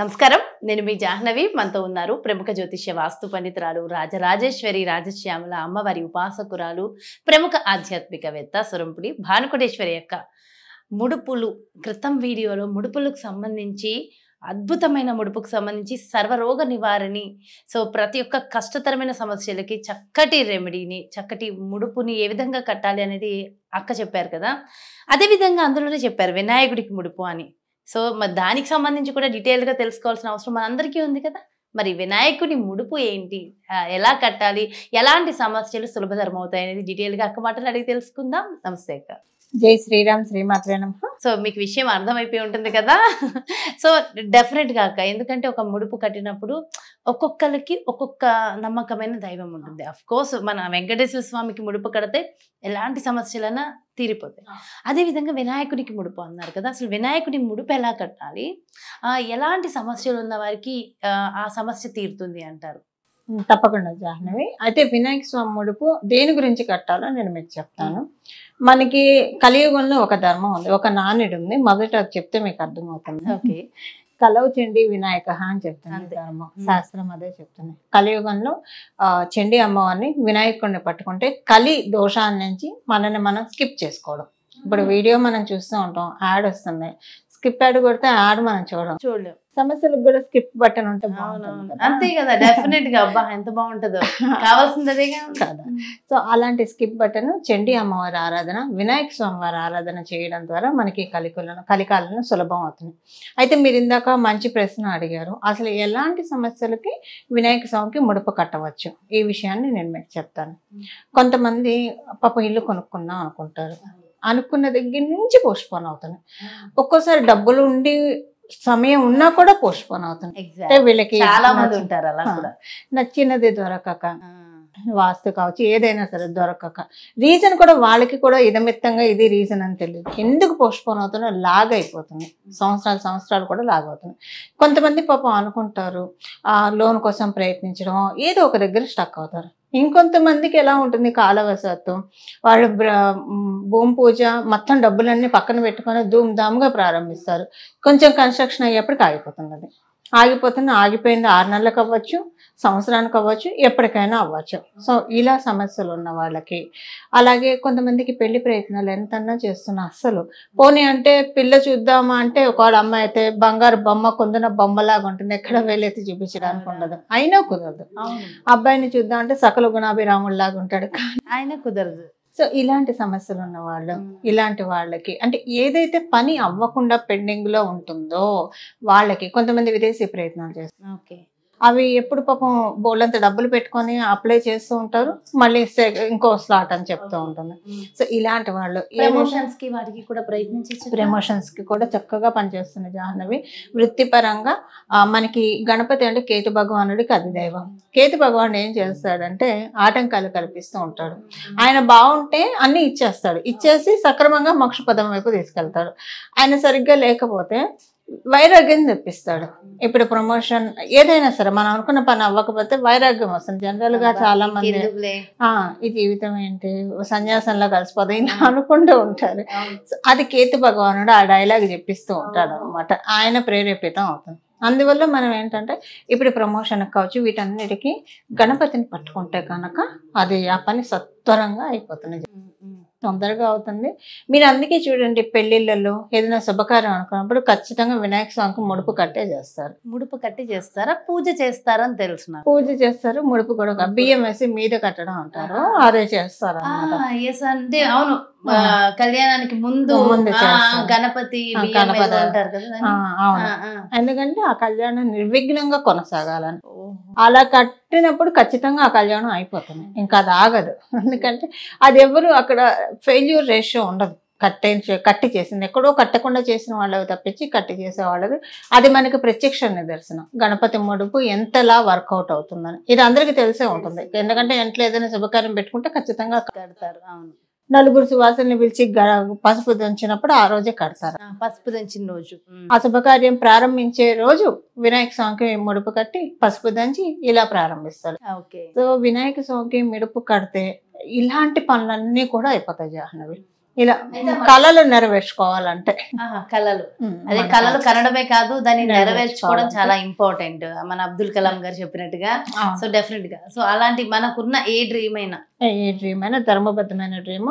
నమస్కారం నేను మీ జాహ్నవి మనతో ఉన్నారు ప్రముఖ జ్యోతిష్య వాస్తు పండితురాలు రాజరాజేశ్వరి రాజశ్యామల అమ్మవారి ఉపాసకురాలు ప్రముఖ ఆధ్యాత్మికవేత్త సురంపుడి భానుకుటేశ్వరి యొక్క ముడుపులు క్రితం వీడియోలో ముడుపులకు సంబంధించి అద్భుతమైన ముడుపుకు సంబంధించి సర్వరోగ నివారణి సో ప్రతి ఒక్క కష్టతరమైన సమస్యలకి చక్కటి రెమెడీని చక్కటి ముడుపుని ఏ విధంగా కట్టాలి అనేది అక్క చెప్పారు కదా అదేవిధంగా అందులోనే చెప్పారు వినాయకుడికి ముడుపు అని సో మరి దానికి సంబంధించి కూడా డీటెయిల్గా తెలుసుకోవాల్సిన అవసరం మనందరికీ ఉంది కదా మరి వినాయకుని ముడుపు ఏంటి ఎలా కట్టాలి ఎలాంటి సమస్యలు సులభతరం అవుతాయి అనేది డీటెయిల్గా అక్క మాటలు అడిగి తెలుసుకుందాం నమస్తే అక్క జై శ్రీరామ్ శ్రీమాత్రే నమ సో మీకు విషయం అర్థమైపోయి ఉంటుంది కదా సో డెఫినెట్ కాక ఎందుకంటే ఒక ముడుపు కట్టినప్పుడు ఒక్కొక్కరికి ఒక్కొక్క నమ్మకమైన దైవం ఉంటుంది అఫ్ కోర్స్ మన వెంకటేశ్వర స్వామికి ముడుపు కడితే ఎలాంటి సమస్యలైనా తీరిపోతాయి అదేవిధంగా వినాయకుడికి ముడుపు అన్నారు కదా అసలు వినాయకుడి ముడుపు ఎలా కట్టాలి ఎలాంటి సమస్యలు ఉన్న వారికి ఆ సమస్య తీరుతుంది అంటారు తప్పకుండా జాహ్నవి అయితే వినాయక స్వామి ముడుపు దేని గురించి కట్టాలో నేను మీకు చెప్తాను మనకి కలియుగంలో ఒక ధర్మం ఉంది ఒక నానుడు ఉంది మొదట చెప్తే మీకు అర్థమవుతుంది ఓకే కలవు చండి వినాయక అని చెప్తున్నాను ధర్మం శాస్త్రం అదే చెప్తుంది కలియుగంలో చండి అమ్మవారిని వినాయకుడిని పట్టుకుంటే కలి దోషాన్ని నుంచి మనల్ని మనం స్కిప్ చేసుకోవడం ఇప్పుడు వీడియో మనం చూస్తూ ఉంటాం యాడ్ వస్తుంది స్కిప్ యాడ్ కొడితే యాడ్ మనం చూడడం చూడలేదు సమస్యలకు కూడా స్కిప్ బటన్ ఉంటుంది అంతే కదా డెఫినెట్ గా అబ్బా ఎంత బాగుంటుందో కావాల్సింది సో అలాంటి స్కిప్ బటన్ చండీ అమ్మవారి ఆరాధన వినాయక స్వామివారి ఆరాధన చేయడం ద్వారా మనకి కలికలను కలికాలను సులభం అవుతుంది అయితే మీరు ఇందాక మంచి ప్రశ్న అడిగారు అసలు ఎలాంటి సమస్యలకి వినాయక స్వామికి ముడుపు కట్టవచ్చు ఈ విషయాన్ని నేను మీకు చెప్తాను కొంతమంది పాప ఇల్లు కొనుక్కుందాం అనుకుంటారు అనుకున్న దగ్గర నుంచి పోన్ అవుతాను ఒక్కోసారి డబ్బులు ఉండి సమయం ఉన్నా కూడా పోస్ట్ పోన్ అవుతుంది అంటే వీళ్ళకి చాలా మంది ఉంటారు అలా కూడా నచ్చినది దొరకక వాస్తు కావచ్చు ఏదైనా సరే దొరకక రీజన్ కూడా వాళ్ళకి కూడా ఇదమిత్తంగా ఇది రీజన్ అని తెలియదు ఎందుకు పోస్ట్పోన్ అవుతుందో లాగ్ అయిపోతుంది hmm. సంవత్సరాలు సంవత్సరాలు కూడా లాగ్ అవుతుంది కొంతమంది పాపం అనుకుంటారు ఆ లోన్ కోసం ప్రయత్నించడం ఏదో ఒక దగ్గర స్టక్ అవుతారు ఇంకొంతమందికి ఎలా ఉంటుంది కాలవశాత్తు వాళ్ళు భూమి పూజ మొత్తం డబ్బులన్నీ పక్కన పెట్టుకొని ధూమ్ధామ్గా ప్రారంభిస్తారు కొంచెం కన్స్ట్రక్షన్ అయ్యేప్పటికి ఆగిపోతుంది ఆగిపోతుంది ఆగిపోయింది ఆరు నెలలకు అవ్వచ్చు సంవత్సరానికి అవ్వచ్చు ఎప్పటికైనా అవ్వచ్చు సో ఇలా సమస్యలు ఉన్న వాళ్ళకి అలాగే కొంతమందికి పెళ్లి ప్రయత్నాలు ఎంతన్నా చేస్తున్నా అస్సలు పోనీ అంటే పిల్ల చూద్దామా అంటే ఒకవేళ అమ్మాయి అయితే బంగారు బొమ్మ కొందన బొమ్మలాగా ఉంటుంది ఎక్కడ వేలైతే చూపించడానికి ఉండదు అయినా కుదరదు అబ్బాయిని చూద్దాం అంటే సకల గుణాభిరాముల్లాగా ఉంటాడు ఆయన కుదరదు సో ఇలాంటి సమస్యలు ఉన్న వాళ్ళు ఇలాంటి వాళ్ళకి అంటే ఏదైతే పని అవ్వకుండా పెండింగ్లో ఉంటుందో వాళ్ళకి కొంతమంది విదేశీ ప్రయత్నాలు చేస్తారు ఓకే అవి ఎప్పుడు పాపం బోళ్ళంత డబ్బులు పెట్టుకొని అప్లై చేస్తూ ఉంటారు మళ్ళీ ఇంకో స్లాట్ అని చెప్తూ ఉంటుంది సో ఇలాంటి వాళ్ళు ప్రమోషన్స్ కి వాటికి కూడా ప్రయత్నించి ప్రమోషన్స్ కి కూడా చక్కగా పనిచేస్తుంది జాహ్నవి వృత్తిపరంగా మనకి గణపతి అంటే కేతు భగవానుడికి అది దైవం కేతు భగవానుడు ఏం చేస్తాడంటే ఆటంకాలు కల్పిస్తూ ఉంటాడు ఆయన బాగుంటే అన్ని ఇచ్చేస్తాడు ఇచ్చేసి సక్రమంగా మోక్ష పదం వైపు తీసుకెళ్తాడు ఆయన సరిగ్గా లేకపోతే వైరాగ్యం తెప్పిస్తాడు ఇప్పుడు ప్రమోషన్ ఏదైనా సరే మనం అనుకున్న పని అవ్వకపోతే వైరాగ్యం వస్తుంది జనరల్ గా చాలా మంది ఈ జీవితం ఏంటి సన్యాసంలో కలిసిపోతుంది అనుకుంటూ ఉంటారు అది కేతు భగవానుడు ఆ డైలాగ్ చెప్పిస్తూ ఉంటాడు అనమాట ఆయన ప్రేరేపితం అవుతుంది అందువల్ల మనం ఏంటంటే ఇప్పుడు ప్రమోషన్ కావచ్చు వీటన్నిటికీ గణపతిని పట్టుకుంటే కనుక అది ఆ పని సత్వరంగా అయిపోతుంది తొందరగా అవుతుంది మీరు అందుకే చూడండి పెళ్లిళ్ళలో ఏదైనా శుభకార్యం అనుకున్నప్పుడు ఖచ్చితంగా వినాయక స్వామికి ముడుపు కట్టే చేస్తారు ముడుపు కట్టి చేస్తారా పూజ చేస్తారని తెలుసు పూజ చేస్తారు ముడుపు కూడా బియ్యం వేసి మీద కట్టడం అంటారు అదే చేస్తారు అంటే అవును కళ్యాణానికి ముందు గణపతి గణపతి అంటారు కదా ఎందుకంటే ఆ కళ్యాణం నిర్విఘ్నంగా కొనసాగాలని అలా కట్టినప్పుడు ఖచ్చితంగా ఆ కళ్యాణం అయిపోతుంది ఇంకా అది ఆగదు ఎందుకంటే అది ఎవరు అక్కడ ఫెయిల్యూర్ రేషియో ఉండదు కట్టించే కట్టి చేసింది ఎక్కడో కట్టకుండా చేసిన వాళ్ళవి తప్పించి కట్టి చేసే వాళ్ళది అది మనకి ప్రత్యక్ష నిదర్శనం గణపతి ముడుపు ఎంతలా వర్కౌట్ అవుతుందని ఇది అందరికీ తెలిసే ఉంటుంది ఎందుకంటే ఇంట్లో ఏదైనా శుభకార్యం పెట్టుకుంటే ఖచ్చితంగా కడతారు అవును నలుగురు సువాసనలు పిలిచి పసుపు దంచినప్పుడు ఆ రోజే కడతారు పసుపు దంచిన రోజు ఆ శుభకార్యం ప్రారంభించే రోజు వినాయక స్వామికి ముడుపు కట్టి పసుపు దంచి ఇలా ప్రారంభిస్తారు సో వినాయక స్వామికి మిడుపు కడితే ఇలాంటి పనులన్నీ కూడా అయిపోతాయి జాహ్నవి ఇలా కళలు నెరవేర్చుకోవాలంటే కళలు అదే కళలు కనడమే కాదు దాన్ని నెరవేర్చుకోవడం చాలా ఇంపార్టెంట్ మన అబ్దుల్ కలాం గారు చెప్పినట్టుగా సో డెఫినెట్ గా సో అలాంటి మనకున్న ఏ డ్రీమ్ అయినా ఏ డ్రీమ్ అయినా ధర్మబద్ధమైన డ్రీమ్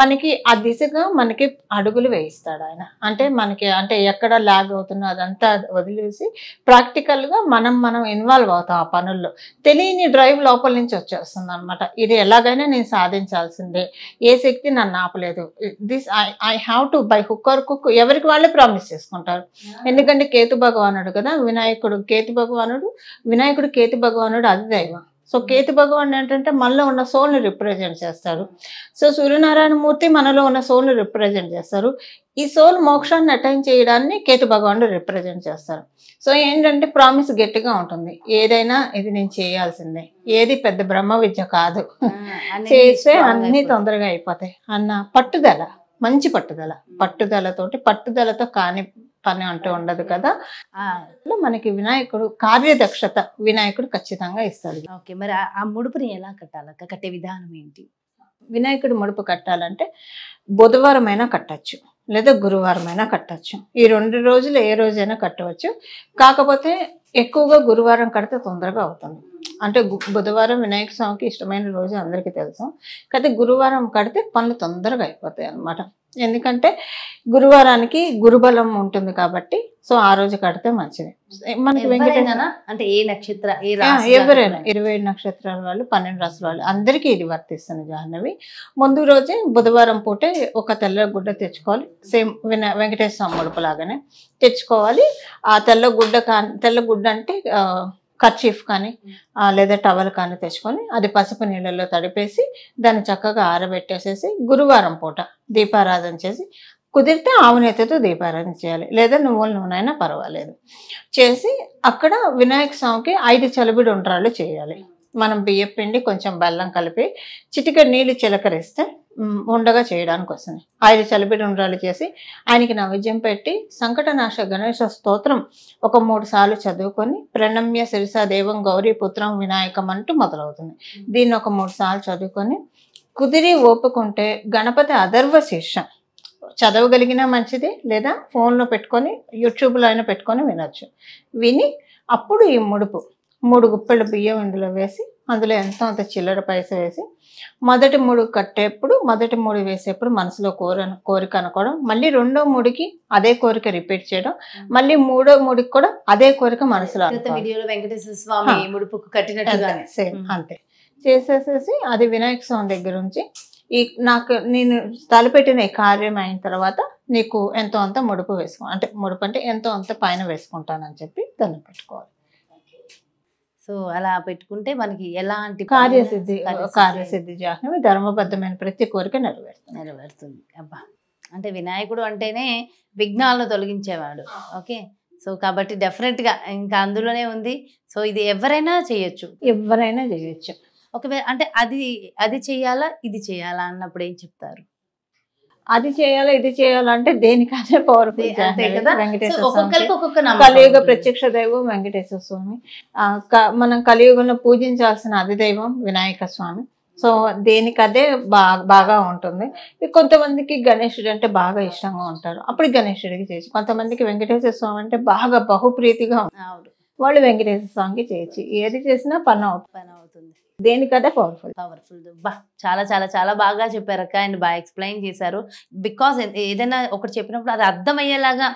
మనకి ఆ దిశగా మనకి అడుగులు వేయిస్తాడు ఆయన అంటే మనకి అంటే ఎక్కడ లాగ్ అవుతున్నా అదంతా వదిలేసి ప్రాక్టికల్ గా మనం మనం ఇన్వాల్వ్ అవుతాం ఆ పనుల్లో తెలియని డ్రైవ్ లోపల నుంచి వచ్చేస్తుంది అనమాట ఇది ఎలాగైనా నేను సాధించాల్సిందే ఏ శక్తి నన్ను ఆపలేదు this I I have to buy or cook ఎవరికి వాళ్ళే ప్రామిస్ చేసుకుంటారు ఎందుకంటే కేతు భగవానుడు కదా వినాయకుడు కేతు భగవానుడు వినాయకుడు కేతు భగవానుడు అది దైవం సో hmm. కేతు భగవాన్ ఏంటంటే మనలో ఉన్న సోల్ని రిప్రజెంట్ చేస్తారు సో సూర్యనారాయణ మూర్తి మనలో ఉన్న సోల్ని రిప్రజెంట్ చేస్తారు ఈ సోల్ మోక్షాన్ని అటైన్ చేయడాన్ని కేతు భగవాన్ రిప్రజెంట్ చేస్తారు సో ఏంటంటే ప్రామిస్ గట్టిగా ఉంటుంది ఏదైనా ఇది నేను చేయాల్సిందే ఏది పెద్ద బ్రహ్మ విద్య కాదు చేస్తే అన్నీ తొందరగా అయిపోతాయి అన్న పట్టుదల మంచి పట్టుదల hmm. పట్టుదలతోటి పట్టుదలతో కాని పని అంటూ ఉండదు కదా మనకి వినాయకుడు కార్యదక్షత వినాయకుడు ఖచ్చితంగా ఇస్తాడు ఓకే మరి ఆ ముడుపుని ఎలా కట్టాలక్క కట్టే విధానం ఏంటి వినాయకుడు ముడుపు కట్టాలంటే బుధవారం అయినా కట్టచ్చు లేదా గురువారం అయినా కట్టచ్చు ఈ రెండు రోజులు ఏ రోజైనా కట్టవచ్చు కాకపోతే ఎక్కువగా గురువారం కడితే తొందరగా అవుతుంది అంటే బుధవారం వినాయక స్వామికి ఇష్టమైన రోజు అందరికీ తెలుసు కాకపోతే గురువారం కడితే పనులు తొందరగా అయిపోతాయి అన్నమాట ఎందుకంటే గురువారానికి గురుబలం ఉంటుంది కాబట్టి సో ఆ రోజు కడితే మంచిది మనకి వెంకటేశ్వర అంటే ఏ నక్షత్ర ఎవరైనా ఇరవై ఏడు నక్షత్రాల వాళ్ళు పన్నెండు రాసుల వాళ్ళు అందరికీ ఇది వర్తిస్తుంది జాహ్నవి ముందు రోజే బుధవారం పూటే ఒక తెల్ల గుడ్డ తెచ్చుకోవాలి సేమ్ విన వెంకటేశ్వర స్వామి తెచ్చుకోవాలి ఆ తెల్ల గుడ్డ తెల్ల గుడ్డ అంటే కర్చీఫ్ కానీ లేదా టవల్ కానీ తెచ్చుకొని అది పసుపు నీళ్ళలో తడిపేసి దాన్ని చక్కగా ఆరబెట్టేసేసి గురువారం పూట దీపారాధన చేసి కుదిరితే ఆవునేతతో దీపారాధన చేయాలి లేదా నువ్వుల నూనె అయినా పర్వాలేదు చేసి అక్కడ వినాయక స్వామికి ఐదు చలిబిడి ఉండ్రాళ్ళు చేయాలి మనం బియ్యం పిండి కొంచెం బెల్లం కలిపి చిటిక నీళ్ళు చిలకరిస్తే ఉండగా చేయడానికి వస్తుంది ఐదు చలిపిడి ఉండ్రాలు చేసి ఆయనకి నైవేద్యం పెట్టి సంకటనాశ గణేశ స్తోత్రం ఒక మూడు సార్లు చదువుకొని ప్రణమ్య సిరిసా దేవం గౌరీ పుత్రం వినాయకం అంటూ మొదలవుతుంది దీన్ని ఒక మూడు సార్లు చదువుకొని కుదిరి ఓపుకుంటే గణపతి అధర్వ శీర్షం చదవగలిగినా మంచిది లేదా ఫోన్లో పెట్టుకొని యూట్యూబ్లో అయినా పెట్టుకొని వినొచ్చు విని అప్పుడు ఈ ముడుపు మూడు గుప్పెళ్ళ బియ్యం ఇందులో వేసి అందులో ఎంతో అంత చిల్లర పైస వేసి మొదటి మూడు కట్టేప్పుడు మొదటి మూడు వేసేప్పుడు మనసులో కోర కోరిక అనుకోవడం మళ్ళీ రెండో మూడికి అదే కోరిక రిపీట్ చేయడం మళ్ళీ మూడో మూడికి కూడా అదే కోరిక మనసులో వెంకటేశ్వర స్వామి అంతే చేసేసేసి అది వినాయక స్వామి దగ్గర నుంచి ఈ నాకు నేను తలపెట్టిన కార్యం అయిన తర్వాత నీకు ఎంతో అంత ముడుపు వేసుకో అంటే ముడుపు అంటే ఎంతో అంత పైన వేసుకుంటానని చెప్పి దాన్ని పెట్టుకోవాలి సో అలా పెట్టుకుంటే మనకి ఎలాంటి కార్యసిద్ధి కార్యసిద్ధి జాహ్నవి ధర్మబద్ధమైన ప్రతి కోరిక నెరవేరుతుంది నెరవేరుతుంది అబ్బా అంటే వినాయకుడు అంటేనే విఘ్నాలను తొలగించేవాడు ఓకే సో కాబట్టి డెఫినెట్గా ఇంకా అందులోనే ఉంది సో ఇది ఎవరైనా చేయొచ్చు ఎవరైనా చేయొచ్చు ఒకవేళ అంటే అది అది చేయాలా ఇది చేయాలా అన్నప్పుడు ఏం చెప్తారు అది చేయాలి ఇది చేయాలంటే దేనికనే పవర్ కలియుగ ప్రత్యక్ష దైవం వెంకటేశ్వర స్వామి మనం కలియుగంలో పూజించాల్సిన అది దైవం వినాయక స్వామి సో దేనికదే బాగా బాగా ఉంటుంది కొంతమందికి గణేశుడు అంటే బాగా ఇష్టంగా ఉంటారు అప్పుడు గణేశుడికి చేసి కొంతమందికి వెంకటేశ్వర స్వామి అంటే బాగా బహుప్రీతిగా వాళ్ళు వెంకటేశ్వర స్వామికి చేయొచ్చు ఏది చేసినా పని అవుతుంది దేనికంటే పవర్ఫుల్ పవర్ఫుల్ బా చాలా చాలా చాలా బాగా చెప్పారు అక్క అండ్ బాగా ఎక్స్ప్లెయిన్ చేశారు బికాస్ ఏదైనా ఒకటి చెప్పినప్పుడు అది అర్థమయ్యేలాగా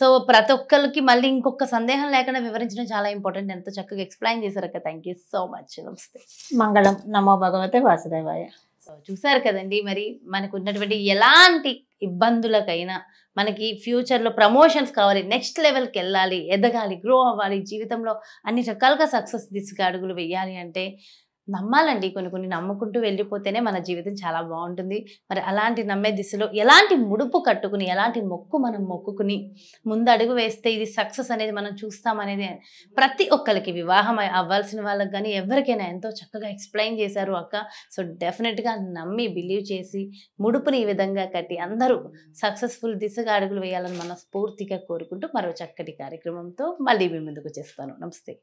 సో ప్రతి ఒక్కరికి మళ్ళీ ఇంకొక సందేహం లేకుండా వివరించడం చాలా ఇంపార్టెంట్ ఎంతో చక్కగా ఎక్స్ప్లెయిన్ చేశారు అక్క థ్యాంక్ సో మచ్ నమస్తే మంగళం నమో భగవతే వాసుదేవాయ సో చూసారు కదండి మరి మనకు ఉన్నటువంటి ఎలాంటి ఇబ్బందులకైనా మనకి ఫ్యూచర్లో ప్రమోషన్స్ కావాలి నెక్స్ట్ లెవెల్కి వెళ్ళాలి ఎదగాలి గ్రో అవ్వాలి జీవితంలో అన్ని రకాలుగా సక్సెస్ దిశగా అడుగులు వేయాలి అంటే నమ్మాలండి కొన్ని కొన్ని నమ్ముకుంటూ వెళ్ళిపోతేనే మన జీవితం చాలా బాగుంటుంది మరి అలాంటి నమ్మే దిశలో ఎలాంటి ముడుపు కట్టుకుని ఎలాంటి మొక్కు మనం మొక్కుకుని ముందడుగు వేస్తే ఇది సక్సెస్ అనేది మనం చూస్తామనేది ప్రతి ఒక్కరికి వివాహం అవ్వాల్సిన వాళ్ళకి కానీ ఎవరికైనా ఎంతో చక్కగా ఎక్స్ప్లెయిన్ చేశారు అక్క సో డెఫినెట్గా నమ్మి బిలీవ్ చేసి ముడుపుని ఈ విధంగా కట్టి అందరూ సక్సెస్ఫుల్ దిశగా అడుగులు వేయాలని మనం స్ఫూర్తిగా కోరుకుంటూ మరో చక్కటి కార్యక్రమంతో మళ్ళీ మీ ముందుకు చేస్తాను నమస్తే